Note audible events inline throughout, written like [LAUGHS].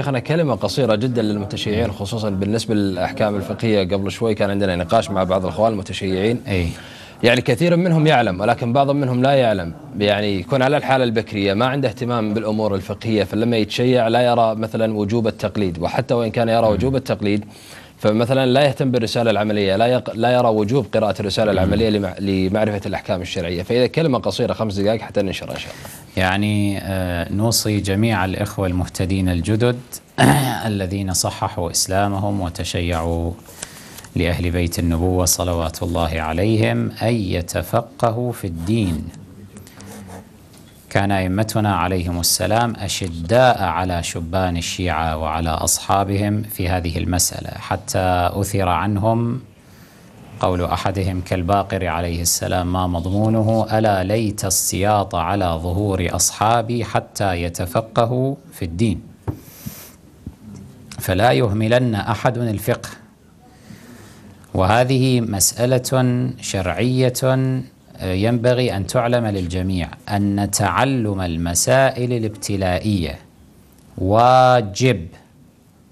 شيخنا كلمة قصيرة جدا للمتشيعين خصوصا بالنسبة للأحكام الفقهية قبل شوي كان عندنا نقاش مع بعض الأخوان المتشيعين أي يعني كثير منهم يعلم ولكن بعض منهم لا يعلم يعني يكون على الحالة البكرية ما عنده اهتمام بالأمور الفقهية فلما يتشيع لا يرى مثلا وجوب التقليد وحتى وإن كان يرى وجوب التقليد فمثلا لا يهتم بالرسالة العملية لا, يق... لا يرى وجوب قراءة الرسالة العملية لمع... لمعرفة الأحكام الشرعية فإذا كلمة قصيرة خمس دقائق حتى ننشر إن شاء الله يعني آه، نوصي جميع الإخوة المهتدين الجدد [CLEARS THROAT] الذين صححوا إسلامهم وتشيعوا لأهل بيت النبوة صلوات الله عليهم أن يتفقهوا في الدين كان أئمتنا عليهم السلام أشداء على شبان الشيعة وعلى أصحابهم في هذه المسألة حتى أثر عنهم قول أحدهم كالباقر عليه السلام ما مضمونه ألا ليت السياط على ظهور أصحابي حتى يتفقهوا في الدين فلا يهملن أحد الفقه وهذه مسألة شرعية آه، ينبغي أن تعلم للجميع أن تعلم المسائل الابتلائية واجب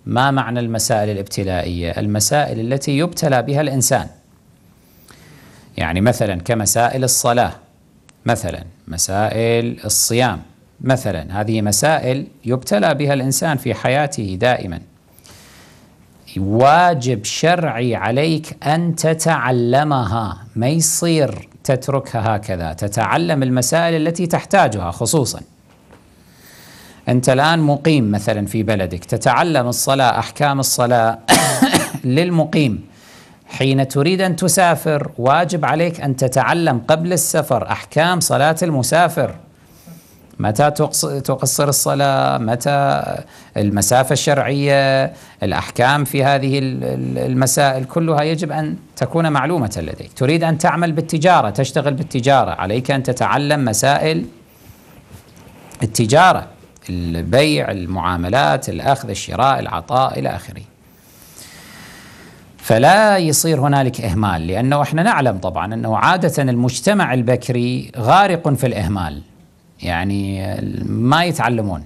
ما معنى المسائل الابتلائية؟ المسائل التي يبتلى بها الإنسان يعني مثلا كمسائل الصلاة مثلا مسائل الصيام مثلا هذه مسائل يبتلى بها الإنسان في حياته دائما واجب شرعي عليك أن تتعلمها ما يصير تتركها هكذا تتعلم المسائل التي تحتاجها خصوصا أنت الآن مقيم مثلا في بلدك تتعلم الصلاة أحكام الصلاة [COUGHS] للمقيم حين تريد أن تسافر واجب عليك أن تتعلم قبل السفر أحكام صلاة المسافر متى تقصر الصلاة متى المسافة الشرعية الأحكام في هذه المسائل كلها يجب أن تكون معلومة لديك تريد أن تعمل بالتجارة تشتغل بالتجارة عليك أن تتعلم مسائل التجارة البيع المعاملات الأخذ الشراء العطاء إلى آخره فلا يصير هنالك اهمال لانه احنا نعلم طبعا انه عاده المجتمع البكري غارق في الاهمال يعني ما يتعلمون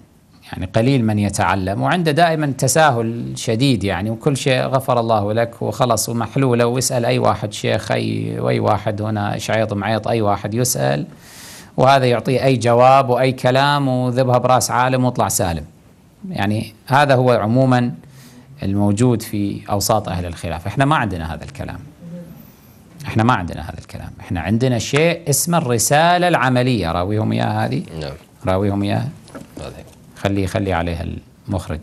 يعني قليل من يتعلم وعنده دائما تساهل شديد يعني وكل شيء غفر الله لك وخلص ومحلوله واسال اي واحد شيخ اي واي واحد هنا شعيط معيط اي واحد يسال وهذا يعطيه اي جواب واي كلام وذبها براس عالم واطلع سالم يعني هذا هو عموما الموجود في أوساط أهل الخلاف إحنا ما عندنا هذا الكلام إحنا ما عندنا هذا الكلام إحنا عندنا شيء اسمه الرسالة العملية راويهم إياها هذه نعم راويهم إياها خلي خلي عليها المخرج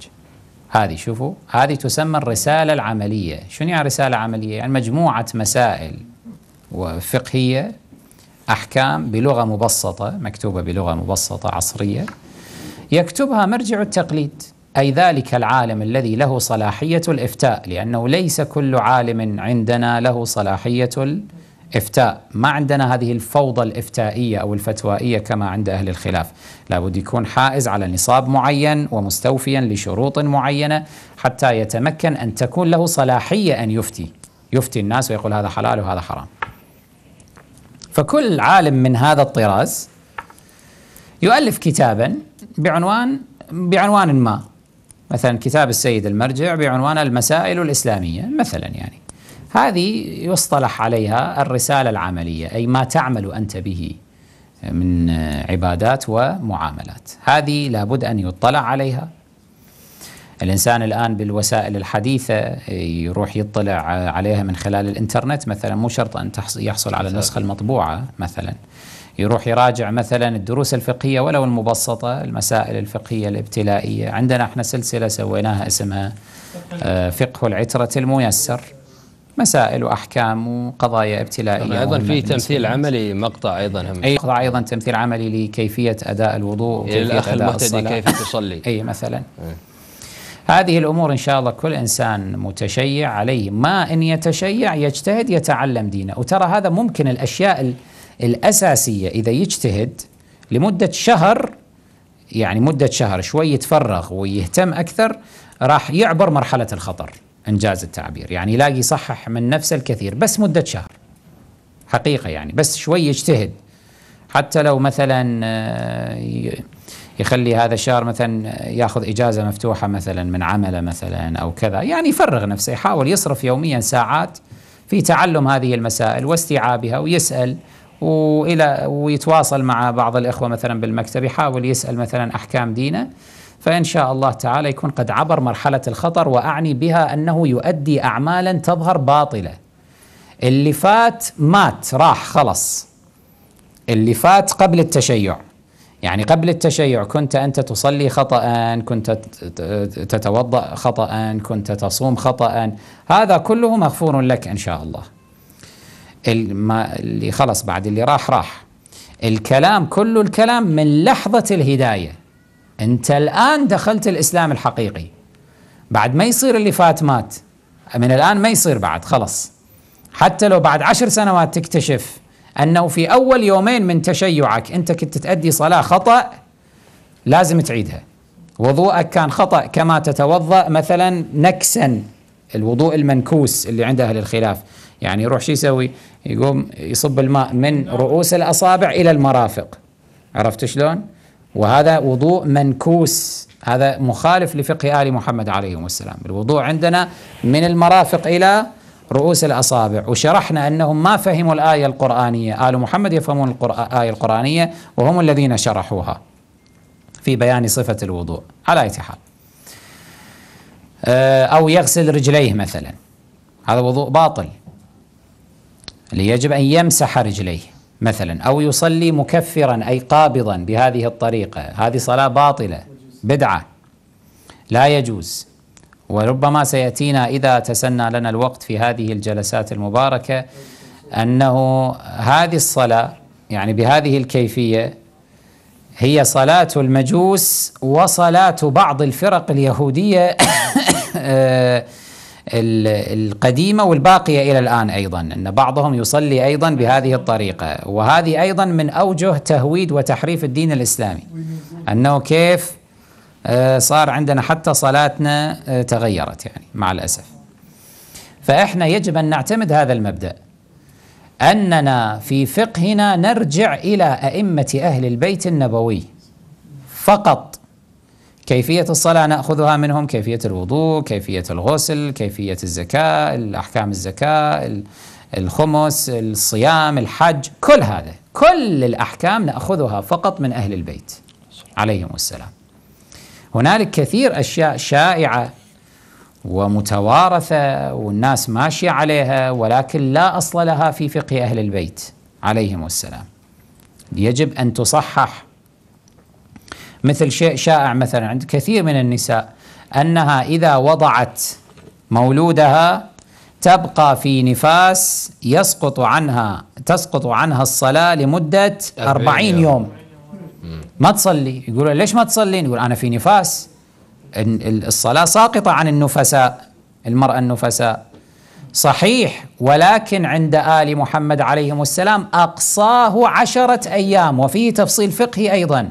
هذه شوفوا هذه تسمى الرسالة العملية شنو يعني رسالة عملية يعني مجموعة مسائل وفقهية أحكام بلغة مبسطة مكتوبة بلغة مبسطة عصرية يكتبها مرجع التقليد أي ذلك العالم الذي له صلاحية الإفتاء لأنه ليس كل عالم عندنا له صلاحية الإفتاء ما عندنا هذه الفوضى الإفتائية أو الفتوائية كما عند أهل الخلاف لابد يكون حائز على نصاب معين ومستوفيا لشروط معينة حتى يتمكن أن تكون له صلاحية أن يفتي يفتي الناس ويقول هذا حلال وهذا حرام فكل عالم من هذا الطراز يؤلف كتابا بعنوان بعنوان ما مثلا كتاب السيد المرجع بعنوان المسائل الإسلامية مثلا يعني هذه يصطلح عليها الرسالة العملية أي ما تعمل أنت به من عبادات ومعاملات هذه لابد أن يطلع عليها الإنسان الآن بالوسائل الحديثة يروح يطلع عليها من خلال الإنترنت مثلا مو شرط أن يحصل على النسخة المطبوعة مثلا يروح يراجع مثلا الدروس الفقهيه ولو المبسطه المسائل الفقهيه الابتلائيه عندنا احنا سلسله سويناها اسمها آه، فقه العتره الميسر مسائل واحكام وقضايا ابتلائيه ايضا في تمثيل عملي مقطع ايضا هم اي مقطع ايضا تمثيل عملي لكيفيه اداء الوضوء وكيفيه اداء الصلاه كيف تصلي [LAUGHS] اي مثلا إيه. هذه الامور ان شاء الله كل انسان متشيع عليه ما ان يتشيع يجتهد يتعلم دينه وترى هذا ممكن الاشياء الأساسية إذا يجتهد لمدة شهر يعني مدة شهر شوي يتفرغ ويهتم أكثر راح يعبر مرحلة الخطر إنجاز التعبير يعني يلاقي يصحح من نفسه الكثير بس مدة شهر حقيقة يعني بس شوي يجتهد حتى لو مثلا آه، يخلي هذا الشهر مثلا ياخذ اجازه مفتوحه مثلا من عمله مثلا او كذا يعني يفرغ نفسه يحاول يصرف يوميا ساعات في تعلم هذه المسائل واستيعابها ويسال والى ويتواصل مع بعض الاخوه مثلا بالمكتب يحاول يسال مثلا احكام دينه فان شاء الله تعالى يكون قد عبر مرحله الخطر واعني بها انه يؤدي اعمالا تظهر باطله. اللي فات مات راح خلص. اللي فات قبل التشيع. يعني قبل التشيع كنت انت تصلي خطأ، كنت تتوضا خطأ، كنت تصوم خطأ، هذا كله مغفور لك ان شاء الله. اللي خلص بعد اللي راح راح الكلام كل الكلام من لحظة الهداية أنت الآن دخلت الإسلام الحقيقي بعد ما يصير اللي فات مات من الآن ما يصير بعد خلص حتى لو بعد عشر سنوات تكتشف أنه في أول يومين من تشيعك أنت كنت تأدي صلاة خطأ لازم تعيدها وضوءك كان خطأ كما تتوضأ مثلا نكسا الوضوء المنكوس اللي عند أهل الخلاف يعني يروح شو يسوي يقوم يصب الماء من نعم. رؤوس الأصابع إلى المرافق عرفت شلون وهذا وضوء منكوس هذا مخالف لفقه آل محمد عليهم السلام الوضوء عندنا من المرافق إلى رؤوس الأصابع وشرحنا أنهم ما فهموا الآية القرآنية آل محمد يفهمون الآية القرآنية وهم الذين شرحوها في بيان صفة الوضوء على أي حال آه، أو يغسل رجليه مثلا هذا وضوء باطل اللي يجب أن يمسح رجليه مثلا أو يصلي مكفرا أي قابضا بهذه الطريقة هذه صلاة باطلة بدعة لا يجوز وربما سيأتينا إذا تسنى لنا الوقت في هذه الجلسات المباركة أنه هذه الصلاة يعني بهذه الكيفية هي صلاة المجوس وصلاة بعض الفرق اليهودية آه، القديمة والباقية إلى الآن أيضا أن بعضهم يصلي أيضا بهذه الطريقة وهذه أيضا من أوجه تهويد وتحريف الدين الإسلامي أنه كيف آه، صار عندنا حتى صلاتنا آه، تغيرت يعني مع الأسف فإحنا يجب أن نعتمد هذا المبدأ أننا في فقهنا نرجع إلى أئمة أهل البيت النبوي فقط كيفية الصلاة نأخذها منهم كيفية الوضوء كيفية الغسل كيفية الزكاة الأحكام الزكاة الخمس الصيام الحج كل هذا كل الأحكام نأخذها فقط من أهل البيت عليهم السلام هنالك كثير أشياء شائعة ومتوارثة والناس ماشية عليها ولكن لا أصل لها في فقه أهل البيت عليهم السلام يجب أن تصحح مثل شيء شائع مثلا عند كثير من النساء انها اذا وضعت مولودها تبقى في نفاس يسقط عنها تسقط عنها الصلاه لمده 40 يوم, يوم. ما تصلي يقول ليش ما تصلي يقول انا في نفاس الصلاه ساقطه عن النفساء المراه النفساء صحيح ولكن عند ال محمد عليهم السلام اقصاه عشره ايام وفيه تفصيل فقهي ايضا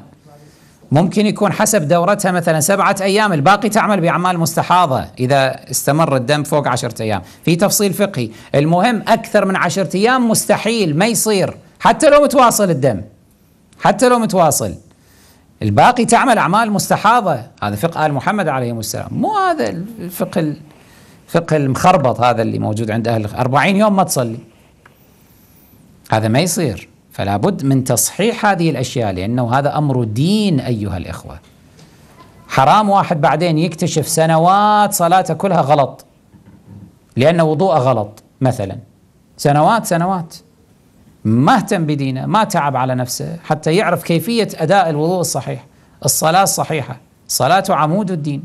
ممكن يكون حسب دورتها مثلا سبعة أيام الباقي تعمل بأعمال مستحاضة إذا استمر الدم فوق عشرة أيام في تفصيل فقهي المهم أكثر من عشرة أيام مستحيل ما يصير حتى لو متواصل الدم حتى لو متواصل الباقي تعمل أعمال مستحاضة هذا فقه آل محمد عليهم السلام مو هذا الفقه الفقه المخربط هذا اللي موجود عند أهل 40 يوم ما تصلي هذا ما يصير فلا بد من تصحيح هذه الأشياء لأنه هذا أمر دين أيها الإخوة حرام واحد بعدين يكتشف سنوات صلاته كلها غلط لأن وضوءه غلط مثلا سنوات سنوات ما اهتم بدينه ما تعب على نفسه حتى يعرف كيفية أداء الوضوء الصحيح الصلاة الصحيحة الصلاة عمود الدين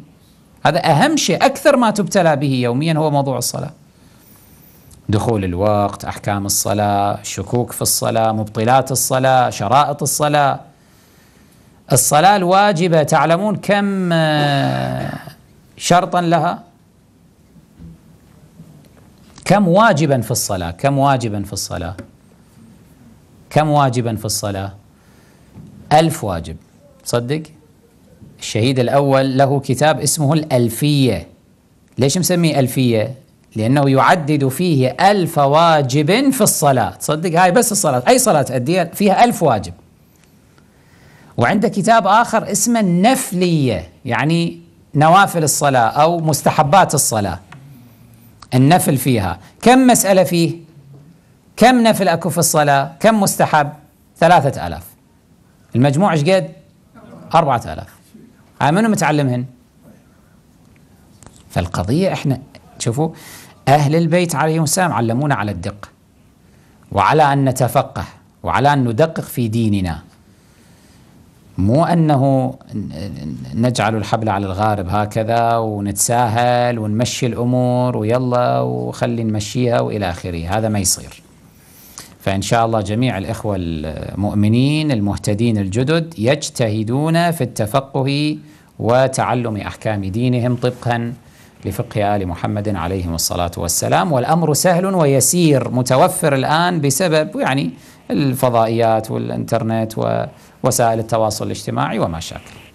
هذا أهم شيء أكثر ما تبتلى به يوميا هو موضوع الصلاة دخول الوقت احكام الصلاه شكوك في الصلاه مبطلات الصلاه شرائط الصلاه الصلاه الواجبه تعلمون كم آه، شرطا لها كم واجبا في الصلاه كم واجبا في الصلاه كم واجبا في الصلاه ألف واجب صدق الشهيد الأول له كتاب اسمه الألفية ليش مسميه ألفية لأنه يعدد فيه ألف واجب في الصلاة تصدق هاي بس الصلاة أي صلاة تؤديها فيها ألف واجب وعنده كتاب آخر اسمه النفلية يعني نوافل الصلاة أو مستحبات الصلاة النفل فيها كم مسألة فيه كم نفل أكو في الصلاة كم مستحب ثلاثة ألاف المجموع إيش قد أربعة ألاف هاي آه، منو متعلمهن فالقضية إحنا شوفوا أهل البيت عليهم السلام علمونا على الدقة وعلى أن نتفقه وعلى أن ندقق في ديننا مو أنه نجعل الحبل على الغارب هكذا ونتساهل ونمشي الأمور ويلا وخلي نمشيها وإلى آخره هذا ما يصير فإن شاء الله جميع الإخوة المؤمنين المهتدين الجدد يجتهدون في التفقه وتعلم أحكام دينهم طبقاً لفقه آل محمد عليهم الصلاة والسلام والأمر سهل ويسير متوفر الآن بسبب يعني الفضائيات والإنترنت ووسائل التواصل الاجتماعي وما شابه